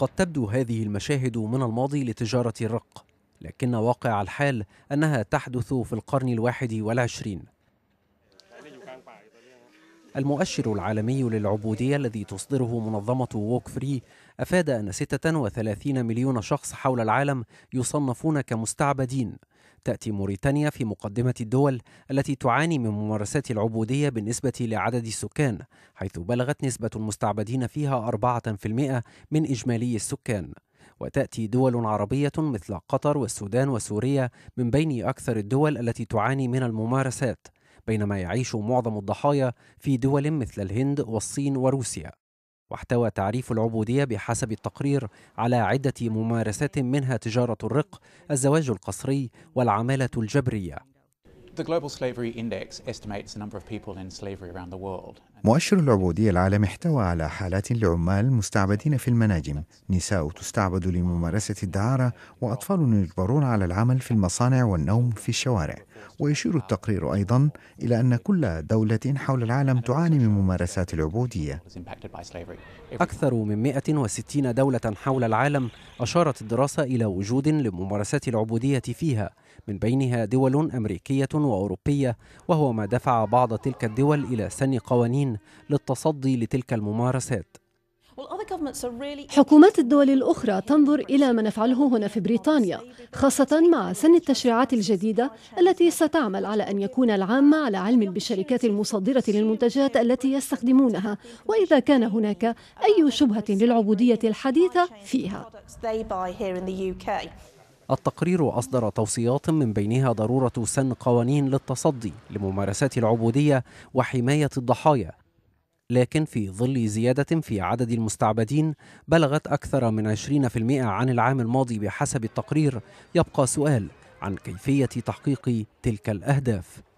قد تبدو هذه المشاهد من الماضي لتجارة الرق لكن واقع الحال أنها تحدث في القرن الواحد والعشرين المؤشر العالمي للعبودية الذي تصدره منظمة ووك فري أفاد أن 36 مليون شخص حول العالم يصنفون كمستعبدين تأتي موريتانيا في مقدمة الدول التي تعاني من ممارسات العبودية بالنسبة لعدد السكان حيث بلغت نسبة المستعبدين فيها 4% من إجمالي السكان وتأتي دول عربية مثل قطر والسودان وسوريا من بين أكثر الدول التي تعاني من الممارسات بينما يعيش معظم الضحايا في دول مثل الهند والصين وروسيا واحتوى تعريف العبودية بحسب التقرير على عدة ممارسات منها تجارة الرق، الزواج القسري، والعمالة الجبرية. The Global Slavery Index estimates the number of people in slavery around the world, مؤشر العبودية العالمي احتوى على حالات لعمال مستعبدين في المناجم نساء تستعبد لممارسة الدعارة وأطفال يجبرون على العمل في المصانع والنوم في الشوارع ويشير التقرير أيضا إلى أن كل دولة حول العالم تعاني من ممارسات العبودية أكثر من 160 دولة حول العالم أشارت الدراسة إلى وجود لممارسات العبودية فيها من بينها دول أمريكية وأوروبية وهو ما دفع بعض تلك الدول إلى سن قوانين الآخرين للتصدي لتلك الممارسات حكومات الدول الأخرى تنظر إلى ما نفعله هنا في بريطانيا خاصة مع سن التشريعات الجديدة التي ستعمل على أن يكون العامة على علم بالشركات المصدرة للمنتجات التي يستخدمونها وإذا كان هناك أي شبهة للعبودية الحديثة فيها التقرير أصدر توصيات من بينها ضرورة سن قوانين للتصدي لممارسات العبودية وحماية الضحايا لكن في ظل زيادة في عدد المستعبدين بلغت أكثر من 20% عن العام الماضي بحسب التقرير يبقى سؤال عن كيفية تحقيق تلك الأهداف